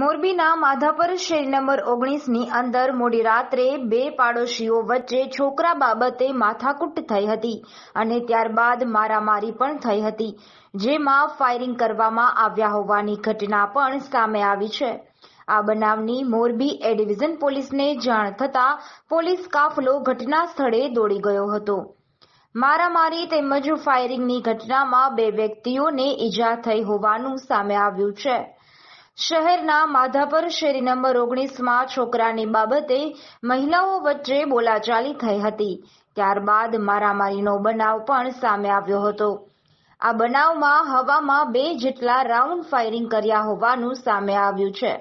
મોરબીના માધાપર શેરી નંબર ઓગણીસની અંદર મોડી રાત્રે બે પાડોશીઓ વચ્ચે છોકરા બાબતે માથાકૂટ થઈ હતી અને ત્યારબાદ મારામારી પણ થઈ હતી જેમાં ફાયરિંગ કરવામાં આવ્યા હોવાની ઘટના પણ સામે આવી છે આ બનાવની મોરબી એ ડિવિઝન પોલીસને જાણ થતાં પોલીસ કાફલો ઘટના સ્થળે દોડી ગયો હતો મારામારી તેમજ ફાયરિંગની ઘટનામાં બે વ્યક્તિઓને ઈજા થઈ હોવાનું સામે આવ્યું છે શહેરના માધાપર શેરી નંબર ઓગણીસમાં છોકરાની બાબતે મહિલાઓ વચ્ચે બોલાચાલી થઈ હતી ત્યારબાદ મારામારીનો બનાવ પણ સામે આવ્યો હતો આ બનાવમાં હવામાં બે જેટલા રાઉન્ડ ફાયરિંગ કર્યા હોવાનું સામે આવ્યું છે